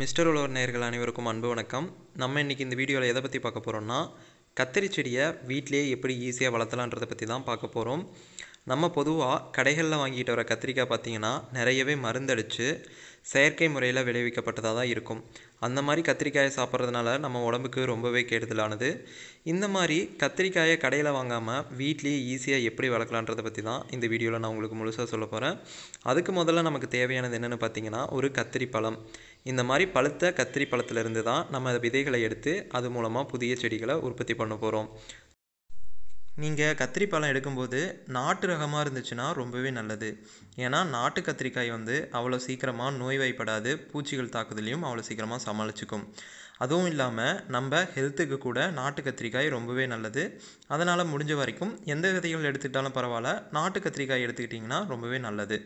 mister உழவர் நேர்கள் அனைவருக்கும் அன்பு வணக்கம் நம்ம இன்றைக்கி இந்த வீடியோவில் எதை பற்றி பார்க்க போகிறோம்னா கத்திரி செடியை வீட்டிலே எப்படி ஈஸியாக வளர்த்தலான்றதை பற்றி தான் பார்க்க போகிறோம் நம்ம பொதுவாக கடைகளில் வாங்கிட்டு வர கத்திரிக்காய் பார்த்திங்கன்னா நிறையவே மருந்தடித்து செயற்கை முறையில் விளைவிக்கப்பட்டதாக தான் இருக்கும் அந்த மாதிரி கத்திரிக்காயை சாப்பிட்றதுனால நம்ம உடம்புக்கு ரொம்பவே கெடுதலானது இந்த மாதிரி கத்திரிக்காயை கடையில் வாங்காமல் வீட்லேயே ஈஸியாக எப்படி வளர்க்கலான்றதை பற்றி தான் இந்த வீடியோவில் நான் உங்களுக்கு முழுசாக சொல்ல போகிறேன் அதுக்கு முதல்ல நமக்கு தேவையானது என்னென்னு பார்த்தீங்கன்னா ஒரு கத்திரி பழம் இந்த மாதிரி பழுத்த கத்திரி பழத்திலிருந்து தான் நம்ம விதைகளை எடுத்து அது மூலமாக புதிய செடிகளை உற்பத்தி பண்ண போகிறோம் நீங்கள் கத்திரி பழம் எடுக்கும்போது நாட்டு ரகமாக இருந்துச்சுன்னா ரொம்பவே நல்லது ஏன்னா நாட்டு கத்திரிக்காய் வந்து அவ்வளோ சீக்கிரமாக நோய்வாய்ப்படாது பூச்சிகள் தாக்குதலையும் அவ்வளோ சீக்கிரமாக சமாளிச்சுக்கும் அதுவும் இல்லாமல் நம்ம ஹெல்த்துக்கு கூட நாட்டு கத்திரிக்காய் ரொம்பவே நல்லது அதனால் முடிஞ்ச வரைக்கும் எந்த விதைகள் எடுத்துக்கிட்டாலும் பரவாயில்ல நாட்டு கத்திரிக்காய் எடுத்துக்கிட்டிங்கன்னா ரொம்பவே நல்லது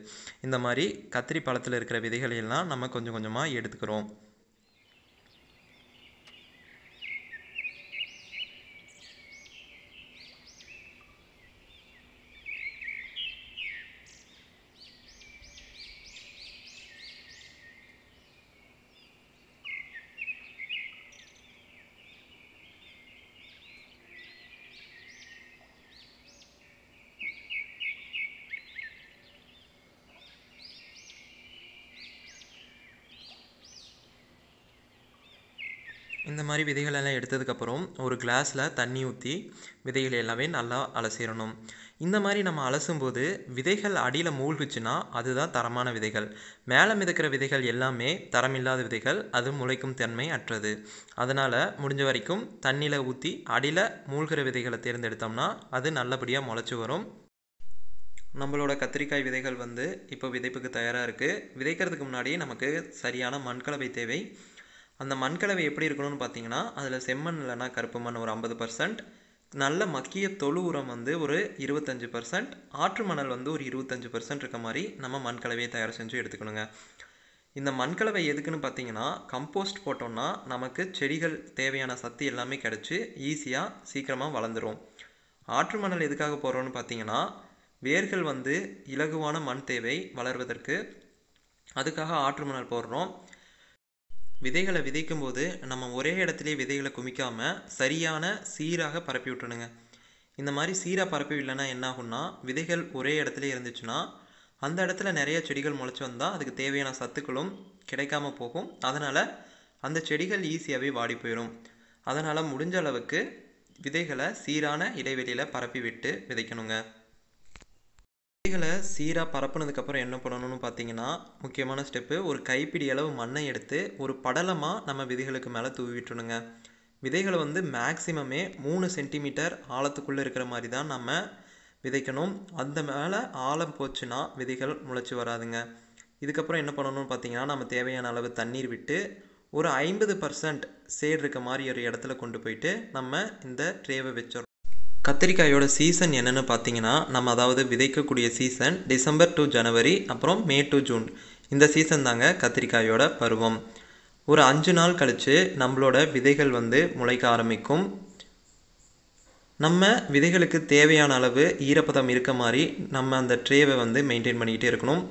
இந்த மாதிரி கத்திரி பழத்தில் இருக்கிற விதைகளையெல்லாம் நம்ம கொஞ்சம் கொஞ்சமாக எடுத்துக்கிறோம் இந்த மாதிரி விதைகள் எல்லாம் எடுத்ததுக்கப்புறம் ஒரு கிளாஸில் தண்ணி ஊற்றி விதைகள் எல்லாமே நல்லா அலசிடணும் இந்த மாதிரி நம்ம அலசும்போது விதைகள் அடியில் மூழ்கிச்சுன்னா அதுதான் தரமான விதைகள் மேலே மிதக்கிற விதைகள் எல்லாமே தரமில்லாத விதைகள் அது முளைக்கும் தன்மை அற்றது அதனால் முடிஞ்ச வரைக்கும் தண்ணியில் ஊற்றி அடியில் மூழ்கிற விதைகளை தேர்ந்தெடுத்தோம்னா அது நல்லபடியாக முளைச்சி வரும் நம்மளோட கத்திரிக்காய் விதைகள் வந்து இப்போ விதைப்புக்கு தயாராக இருக்குது விதைக்கிறதுக்கு முன்னாடி நமக்கு சரியான மண்கலவை தேவை அந்த மண் கலவை எப்படி இருக்கணும்னு பார்த்தீங்கன்னா அதில் செம்மண் இல்லைனா கருப்பு மண் ஒரு ஐம்பது பர்சன்ட் நல்ல மக்கிய தொழு உரம் வந்து ஒரு இருபத்தஞ்சி பர்சன்ட் ஆற்று மணல் வந்து ஒரு இருபத்தஞ்சி பர்சன்ட் இருக்க மாதிரி நம்ம மண் கலவையை தயார் செஞ்சு எடுத்துக்கணுங்க இந்த மண் கலவை எதுக்குன்னு பார்த்தீங்கன்னா கம்போஸ்ட் போட்டோம்னா நமக்கு செடிகள் தேவையான சத்து எல்லாமே கிடச்சி ஈஸியாக சீக்கிரமாக வளர்ந்துடும் ஆற்று மணல் எதுக்காக போகிறோன்னு பார்த்தீங்கன்னா வேர்கள் வந்து இலகுவான மண் தேவை வளர்வதற்கு அதுக்காக ஆற்று மணல் போடுறோம் விதைகளை விதைக்கும் போது நம்ம ஒரே இடத்துலையே விதைகளை குமிக்காமல் சரியான சீராக பரப்பி விட்டுணுங்க இந்த மாதிரி சீராக பரப்பி இல்லைன்னா என்ன ஆகும்னா விதைகள் ஒரே இடத்துல இருந்துச்சுன்னா அந்த இடத்துல நிறைய செடிகள் முளைச்சி வந்தால் அதுக்கு தேவையான சத்துக்களும் கிடைக்காம போகும் அதனால் அந்த செடிகள் ஈஸியாகவே வாடி போயிடும் அதனால் முடிஞ்ச அளவுக்கு விதைகளை சீரான இடைவெளியில் பரப்பி விட்டு விதைக்கணுங்க செடிகளை சீராக பரப்புனதுக்கப்புறம் என்ன பண்ணணும்னு பார்த்தீங்கன்னா முக்கியமான ஸ்டெப்பு ஒரு கைப்பிடி அளவு மண்ணை எடுத்து ஒரு படலமாக நம்ம விதைகளுக்கு மேலே தூவி விட்டுணுங்க விதைகளை வந்து மேக்ஸிமமே மூணு சென்டிமீட்டர் ஆழத்துக்குள்ளே இருக்கிற மாதிரி தான் நம்ம விதைக்கணும் அந்த மேலே ஆழம் போச்சுன்னா விதைகள் முளைச்சி வராதுங்க இதுக்கப்புறம் என்ன பண்ணணும்னு பார்த்தீங்கன்னா நம்ம தேவையான அளவு தண்ணீர் விட்டு ஒரு ஐம்பது பர்சன்ட் சேர் இருக்க மாதிரி ஒரு இடத்துல கொண்டு போயிட்டு நம்ம இந்த ட்ரேவை வச்சிடணும் கத்திரிக்காயோட சீசன் என்னென்னு பார்த்தீங்கன்னா நம்ம அதாவது விதைக்கக்கூடிய சீசன் டிசம்பர் டு ஜனவரி அப்புறம் மே டு ஜூன் இந்த சீசன் தாங்க கத்திரிக்காயோட பருவம் ஒரு அஞ்சு நாள் கழித்து நம்மளோட விதைகள் வந்து முளைக்க ஆரம்பிக்கும் நம்ம விதைகளுக்கு தேவையான அளவு ஈரப்பதம் இருக்க மாதிரி நம்ம அந்த ட்ரேவை வந்து மெயின்டைன் பண்ணிக்கிட்டே இருக்கணும்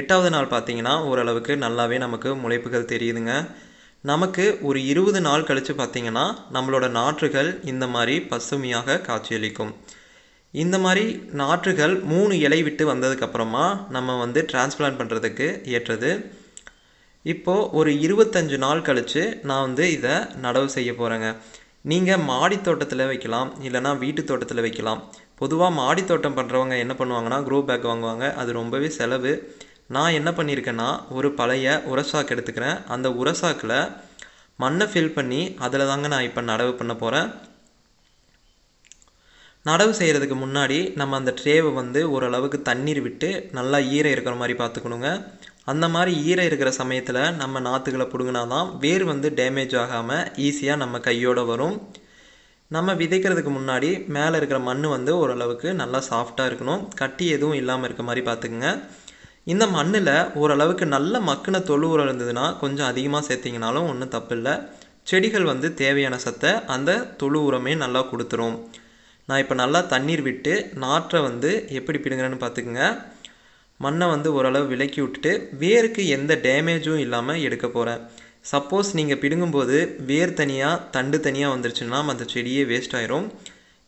எட்டாவது நாள் பார்த்தீங்கன்னா ஓரளவுக்கு நல்லாவே நமக்கு முளைப்புகள் தெரியுதுங்க நமக்கு ஒரு இருபது நாள் கழித்து பார்த்திங்கன்னா நம்மளோட நாற்றுகள் இந்த மாதிரி பசுமையாக காட்சியளிக்கும் இந்த மாதிரி நாற்றுகள் மூணு இலை விட்டு வந்ததுக்கப்புறமா நம்ம வந்து டிரான்ஸ்பிளான் பண்ணுறதுக்கு ஏற்றது இப்போது ஒரு இருபத்தஞ்சு நாள் கழித்து நான் வந்து இதை நடவு செய்ய போகிறேங்க நீங்கள் மாடி தோட்டத்தில் வைக்கலாம் இல்லைனா வீட்டு தோட்டத்தில் வைக்கலாம் பொதுவாக மாடி தோட்டம் பண்ணுறவங்க என்ன பண்ணுவாங்கன்னா க்ரோ பேக் வாங்குவாங்க அது ரொம்பவே செலவு நான் என்ன பண்ணியிருக்கேன்னா ஒரு பழைய உரசாக்கு எடுத்துக்கிறேன் அந்த உரசாக்கில் மண்ணை ஃபில் பண்ணி அதில் தாங்க நான் இப்போ நடவு பண்ண போகிறேன் நடவு செய்கிறதுக்கு முன்னாடி நம்ம அந்த ட்ரேவை வந்து ஓரளவுக்கு தண்ணீர் விட்டு நல்லா ஈரம் இருக்கிற மாதிரி பார்த்துக்கணுங்க அந்த மாதிரி ஈரம் இருக்கிற சமயத்தில் நம்ம நாற்றுகளை பிடுங்கினா தான் வேர் வந்து டேமேஜ் ஆகாமல் ஈஸியாக நம்ம கையோடு வரும் நம்ம விதைக்கிறதுக்கு முன்னாடி மேலே இருக்கிற மண் வந்து ஓரளவுக்கு நல்லா சாஃப்டாக இருக்கணும் கட்டி எதுவும் இல்லாமல் இருக்க மாதிரி பார்த்துக்குங்க இந்த மண்ணில் ஓரளவுக்கு நல்ல மக்கின தொழு உரம் இருந்ததுன்னா கொஞ்சம் அதிகமாக சேர்த்திங்கனாலும் ஒன்றும் தப்பில்லை செடிகள் வந்து தேவையான சத்தை அந்த தொழு உரமே நல்லா கொடுத்துரும் நான் இப்போ நல்லா தண்ணீர் விட்டு நாற்றை வந்து எப்படி பிடுங்குறேன்னு பார்த்துக்குங்க மண்ணை வந்து ஓரளவு விலக்கி விட்டுட்டு வேருக்கு எந்த டேமேஜும் இல்லாமல் எடுக்க போகிறேன் சப்போஸ் நீங்கள் பிடுங்கும்போது வேர் தனியாக தண்டு தனியாக வந்துருச்சுன்னா அந்த செடியே வேஸ்ட் ஆயிரும்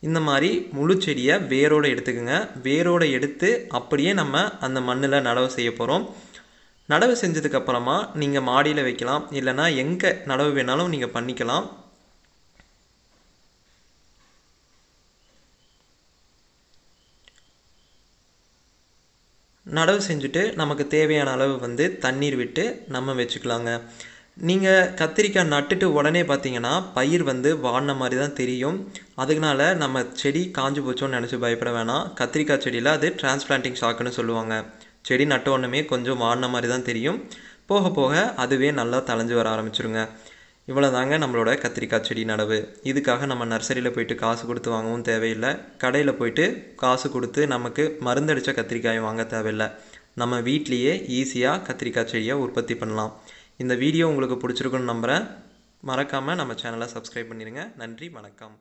இந்த மாதிரி முழு செடியை வேரோடு எடுத்துக்கோங்க வேரோடு எடுத்து அப்படியே நம்ம அந்த மண்ணில் நடவு செய்ய போகிறோம் நடவு செஞ்சதுக்கப்புறமா நீங்கள் மாடியில் வைக்கலாம் இல்லைனா எங்கே நடவு வேணாலும் நீங்கள் பண்ணிக்கலாம் நடவு செஞ்சுட்டு நமக்கு தேவையான அளவு வந்து தண்ணீர் விட்டு நம்ம வச்சுக்கலாங்க நீங்கள் கத்திரிக்காய் நட்டுட்டு உடனே பார்த்தீங்கன்னா பயிர் வந்து வாடின மாதிரி தான் தெரியும் அதனால நம்ம செடி காஞ்சு போச்சோன்னு நினச்சி பயப்பட வேணாம் கத்திரிக்காய் செடியில் அது டிரான்ஸ்பிளான்டிங் ஷாக்குன்னு சொல்லுவாங்க செடி நட்ட கொஞ்சம் வாடின மாதிரி தான் தெரியும் போக போக அதுவே நல்லா தளைஞ்சு வர ஆரம்பிச்சிருங்க இவ்வளோ தாங்க நம்மளோட கத்திரிக்காய் செடி நடவு இதுக்காக நம்ம நர்சரியில் போயிட்டு காசு கொடுத்து வாங்கவும் தேவையில்லை கடையில் போயிட்டு காசு கொடுத்து நமக்கு மருந்தடித்த கத்திரிக்காயும் வாங்க தேவையில்லை நம்ம வீட்லேயே ஈஸியாக கத்திரிக்காய் செடியை உற்பத்தி பண்ணலாம் இந்த வீடியோ உங்களுக்கு பிடிச்சிருக்குன்னு நம்புகிறேன் மறக்காமல் நம்ம சேனலை சப்ஸ்கிரைப் பண்ணிடுங்க நன்றி வணக்கம்